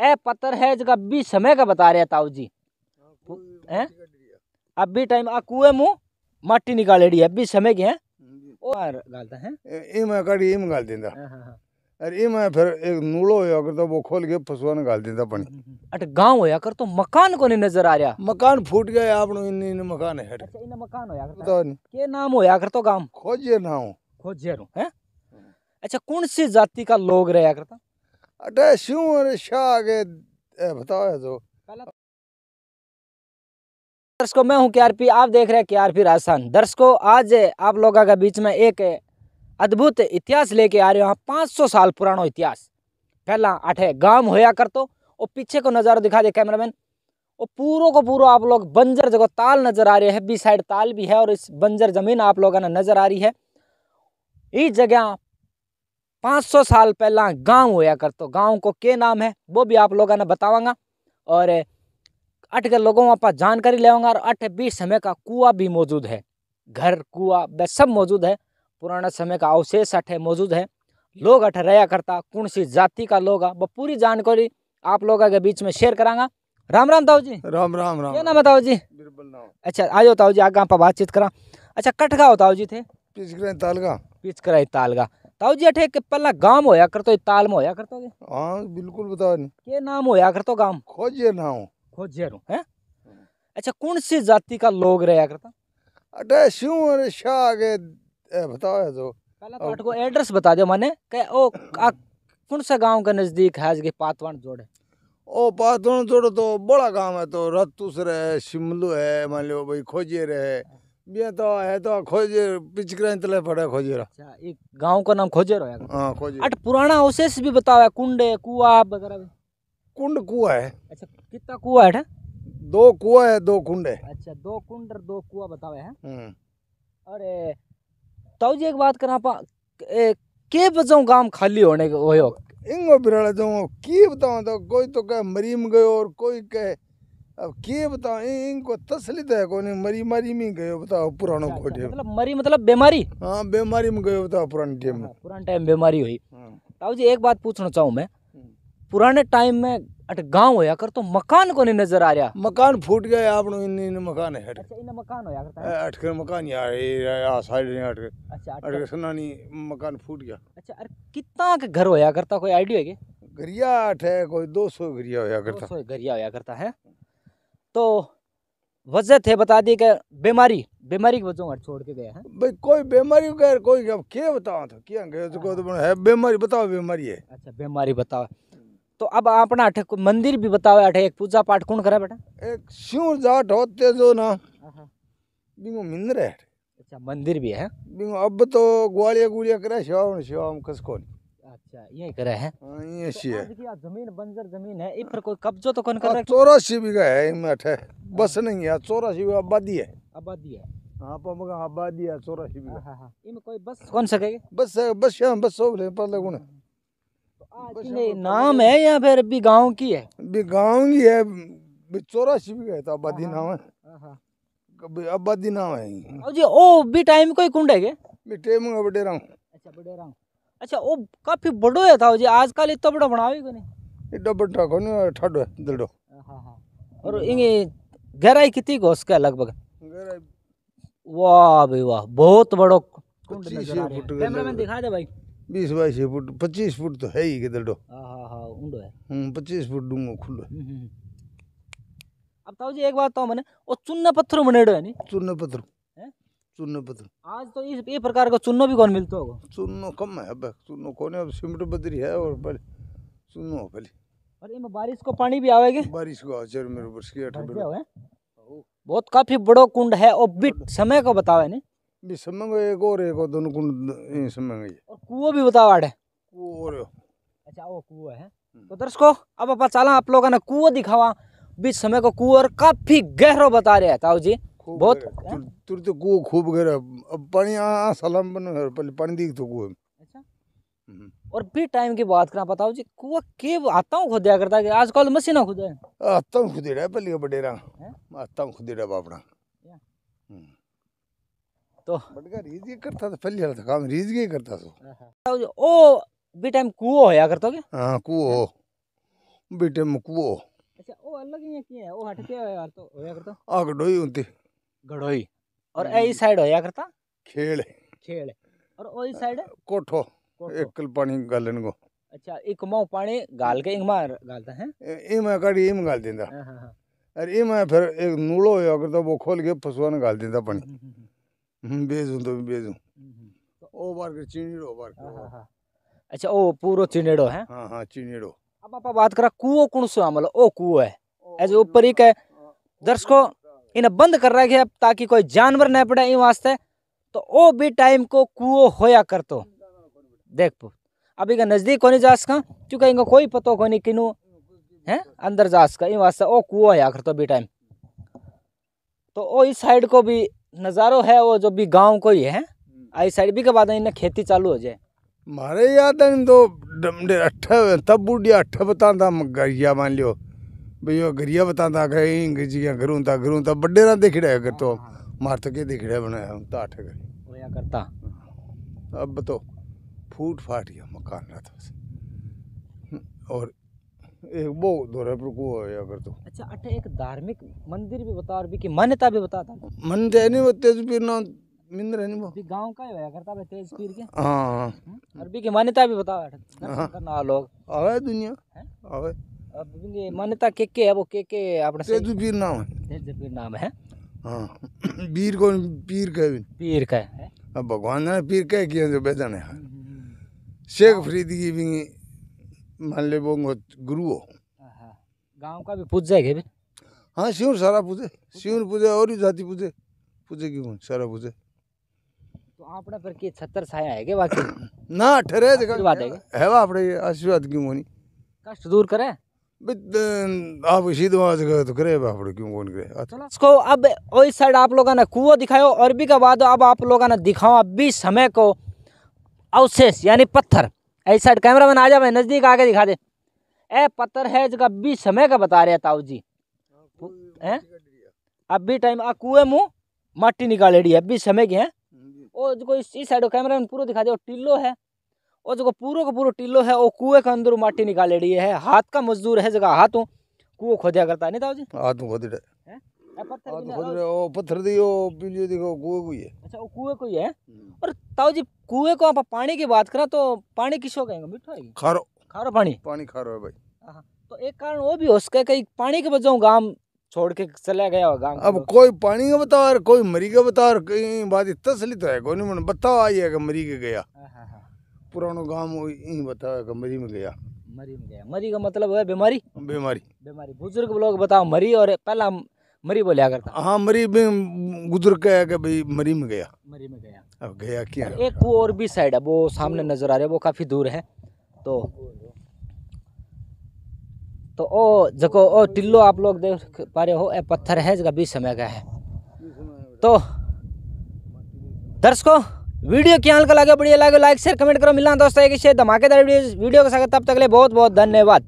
ए पत्थर है जगह बीस समय का बता रहे ताऊ जी हाँ, है अब भी टाइम आ कुए मुँह माटी निकाले रही समय के हैं और गालता है इम कड़ी इम गाल हाँ, हाँ, अरे फिर एक नूलो तो वो खोल के गाल पानी हम्म, हम्म, हम्म। अट गांव तो मकान को नहीं नजर आ रहा मकान फूट गया आपनो इन इन मकान है अच्छा इन मकान तो के नाम तो गांव खोजे खोजे रो अच्छा कौन सी जाति का लोग रहया करता तो? अटे श्यूर शाह के बताओ जो तो। दर्शकों मैं हूं केआरपी आप देख रहे हैं केआरपी राजस्थान दर्शकों आज आप लोगों के बीच में एक अद्भुत इतिहास लेके आ रहे हो पाँच सौ साल पुराना इतिहास पहला अठे गांव होया कर तो और पीछे को नज़ारा दिखा दे कैमरामैन और पूरो को पूरा आप लोग बंजर जगह ताल नजर आ रहे हैं बी साइड ताल भी है और इस बंजर जमीन आप लोगों ने नजर आ रही है ये जगह 500 साल पहला गांव होया तो गांव को के नाम है वो भी आप लोगों ने बतावांगा और अठ के लोगों आप जानकारी लेवांगा और अठ बीस समय का कुआ भी मौजूद है घर कुआ वह सब मौजूद है पुराना समय का अवशेष अठे मौजूद है लोग अठ रहा करता कौन सी जाति का लोग वो पूरी जानकारी आप लोगों के बीच में शेयर करांगा राम राम ताऊ जी राम राम राम क्या नाम है ताऊ जी अच्छा आयो ताऊ जी आगे आप बातचीत करा अच्छा कटका हो ताऊ जी थे पिचकराई तालगा पिचकराई तालगा ताऊ जी अठे पहला गांव होया करतो ताल में होया करतो हां बिल्कुल बता नहीं के नाम होया करतो गांव खोजे नाव खोजे रो हैं अच्छा कौन सी जाति का लोग रहया करता अठे शिव अरे शाह के बताओ जो तो। पहला तो को एड्रेस बता दो माने के ओ कौन सा गांव के नजदीक है आज पातवान जोड़े ओ पातवान जोड़े तो बड़ा गांव है तो रतुस रहे शिमलू है मान लो भाई खोजे रहे ये तो है तो खोजे पिचकरे तले पड़े खोजेरा अच्छा एक गांव का नाम खोजेरो है हां खोजे अट पुराना अवशेष भी बतावे है कुआ वगैरह भी कुंड कुआ है अच्छा कितना कुआ है दो कुआ है दो कुंड है अच्छा दो कुंड और दो कुआ बतावे है अरे तो जी एक बात करा पा के बजो गांव खाली होने के होयो इंगो बिरल जो की बताऊं तो कोई तो कह मरीम गयो और कोई कहे अब के बताओ इनको तसली तो है कोने मरी मरी में गयो बताओ पुरानो अच्छा, कोठे अच्छा, मतलब मरी मतलब बीमारी हाँ बीमारी में गयो बताओ पुराने टाइम में हाँ, पुराने टाइम बीमारी हुई हाँ। ताऊ जी एक बात पूछना चाहूँ मैं हम्म। पुराने टाइम में अट गांव होया कर तो मकान को नहीं नजर आ रहा मकान फूट गया आप इन इन मकान है अच्छा इन मकान होया करता है अटकर मकान यार ये आ साइड ने अटकर अच्छा सुना नहीं मकान फूट गया अच्छा अरे कितना के घर होया करता कोई आईडिया है के घरिया अठ है कोई 200 घरिया होया करता 200 घरिया होया करता है तो वजह थे बता दी कि बीमारी बीमारी की वजह छोड़ के गए हैं भाई कोई बीमारी गैर कोई अब क्या बताओ तो क्या को तो, तो है बीमारी बताओ बीमारी है अच्छा बीमारी बताओ तो अब अपना अठे मंदिर भी बताओ अठे एक पूजा पाठ कौन करा बेटा एक शिव जाट होते जो ना हाँ, हाँ। बिंगो मिंद्र है अच्छा मंदिर भी है बिंगो अब तो ग्वालिया गुड़िया करे शिवाम शिवाम कसको नहीं अच्छा, यही हाँ, तो जमीन है तो हाँ, चौरासी बीघा है हाँ। बस नहीं है चौरासी बीघा आबादी है आबादी है आबादी है चौरासी बीघा कोई बस कौन बस बस बस तो नाम है या फिर गाँव की है भी की है चौरासी बीघा है तो आबादी नाम है आबादी नाम है जी ओ भी टाइम कोई कुंड है भी टाइम का हूँ अच्छा हूँ अच्छा वो काफ़ी बड़ो है था जी आजकल इतो बड़ो बनावे को नहीं इतो बड़ो को नहीं ठाडो है दड़ो हां हां और इंगे गहराई कितनी को के लगभग गहराई वाह भाई वाह बहुत बड़ो कुंड नजर आ रहा है कैमरामैन दिखा दे भाई बीस बाईस फुट पच्चीस फुट तो है ही किधर हाँ, हाँ, हाँ, हम्म, पच्चीस फुट डूंगो खुलो हम्म, हम्म, अब ताऊ जी एक बात तो मैंने वो पत्थर है पत्थर चुन्नो बदल आज तो इस ये प्रकार का चुन्नो भी कौन मिलता होगा चुन्नो कम है अब चुन्नो कौन है अब सीमेंट बदरी है और बल चुन्नो हो भले और इनमें बारिश को पानी भी आवेगा बारिश को आज मेरे ऊपर से की आठ है बहुत काफी बड़ो कुंड है और बिट समय को बतावे ने भी समय को एक और एक और दोनों कुंड इन समय में और कुओं भी बतावा है कुओं और अच्छा वो कुआ है हम्म। तो दर्शकों अब अपन चला आप लोगों ने कुआ दिखावा बीच समय को कुआ और काफी गहरा बता रहे हैं ताऊ जी बहुत अच्छा। तुर तो गो खूब गए अब पानी आ हाँ, हाँ, सलाम बन पहले पानी दिख तो गो अच्छा हम्म। और फिर टाइम की बात करा बताओ जी कुआ के आता हूं खुद करता है आजकल मशीन खुद है आता हूं खुद है पहले बडेरा आता हूं खुद है बापड़ा हम्म। तो बडगा रीज ये करता था पहले वाला काम रीज के करता सो था हाँ, ओ बी टाइम कुओ होया करतो के हां कुओ भी टाइम कुओ अच्छा ओ अलग ही है की है ओ हट के यार तो होया करतो आ गडोई होती गढ़ोई और ए हम्म। साइड हो या करता खेल खेल और ओ साइड कोठो एकल पानी गालन को अच्छा एक माओ पानी गाल के इमा गालता है इमा कड़ी इम गाल देंदा हां हां अरे हाँ। इमा फिर एक नूलो हो अगर तो वो खोल के फसवान गाल देंदा पानी हम हम्म, हम्म, बेजू तो बेजू तो ओ बार के चिनीड़ो बार हां हां हाँ, हाँ। अच्छा ओ पूरो चिनीड़ो है हां हां चिनीड़ो अब आप बात करा कुओ कौन सो मतलब ओ कुओ है एज ऊपर ही है दर्शकों इन्हें बंद कर रखे अब ताकि कोई जानवर न पड़े इन वास्ते तो वो भी टाइम को कुओ होया कर तो देख पो अब इनका नज़दीक को नहीं जा सका क्योंकि इनका कोई पतो को नहीं किनू है अंदर जा सका इन वास्ते ओ कुओ होया कर तो भी टाइम तो ओ इस साइड को भी नज़ारो है वो जो भी गाँव को ही है आई साइड भी के बाद इन्हें खेती चालू हो जाए मारे याद है तो तब बुढ़िया अट्ठा बता था गैया मान लियो भैया गरिया बताता गए इंगजिया घरों था घरों था बड़े रा देख रहा है तो मारत के देख रहा बनाया हम ताठ आठ कर करता अब तो फूट फाट गया मकान रहा था और एक वो दौरे पर को आया कर तो अच्छा अठे एक धार्मिक मंदिर भी बता और भी की मान्यता भी बता था मंदिर नहीं वो तेजपीर ना मिंदर है नहीं वो गांव का ही होया करता भाई तेजपीर के हां अरबी की मान्यता भी बता ना लोग आवे दुनिया आवे मान्यता के के है वो के के आपने तेजू वीर नाम है तेजू वीर नाम है हां वीर को पीर कह पीर कह अब भगवान ने पीर कह किया जो बेदन है हम्म, हम्म, हम्म। शेख फरीद की भी मान ले वो गुरु हो गांव का भी पूज जाएगा भी हां शिवर सारा पूजे शिवर पूजे और ही जाति पूजे पूजे क्यों सारा पूजे तो आपने फिर के छत्तर छाया है के बाकी ना ठरे जगह है वा अपने आशीर्वाद की होनी कष्ट दूर करे आप इसी वहाँ से तो करे बापड़ क्यों कौन करे इसको अब इस साइड आप लोगों ने कुआ दिखाओ और भी का बाद अब आप लोगों ने दिखाओ अब भी समय को अवशेष यानी पत्थर इस साइड कैमरा मैन आ जा भाई नज़दीक आके दिखा दे ए पत्थर है जो अब भी समय का बता रहे ताऊ जी हाँ, हैं अब भी टाइम आ कुए मुँह माटी निकाले रही है अब भी समय की है और जो इस साइड कैमरा मैन पूरा दिखा दे टिल्लो है और जो पूरा का पूरा टिल्लो है वो कुएं के अंदर माटी निकाले रही है हाथ का मजदूर है जगह हाथों कुओं खोदिया करता है नहीं दादाजी हाथ खोद रहे पत्थर दियो बिलियो देखो कुएं को ही है अच्छा वो कुएं को ही है हम्म। और ताऊ जी कुएं को आप पानी की बात करा तो पानी किसको कहेंगे मीठा है खारो खारो पानी पानी खारो है भाई तो एक कारण वो भी हो सके कहीं पानी के बजाओ गांव छोड़ के चला गया हो गांव अब कोई पानी का बता कोई मरी का बता कहीं बात तसली तो है कोई नहीं बताओ आई है मरी के गया पुराना गांव यहीं बताया कि मरी में गया मरी में गया मरी का मतलब है बीमारी बीमारी बीमारी बुजुर्ग लोग बताओ मरी और पहला मरी बोलिया करता हाँ मरी में गुजर के आया भाई मरी में गया मरी में गया अब गया क्या एक वो और भी साइड है वो सामने नजर आ रहा है वो काफी दूर है तो तो ओ जको ओ टिल्लो आप लोग देख पा रहे हो ए पत्थर है जगह बीस समय का है तो दर्शकों वीडियो क्या हल्का लगे बढ़िया लगे लाइक शेयर कमेंट करो मिलना दोस्तों एक धमाकेदार वीडियो के साथ तब तक ले बहुत बहुत धन्यवाद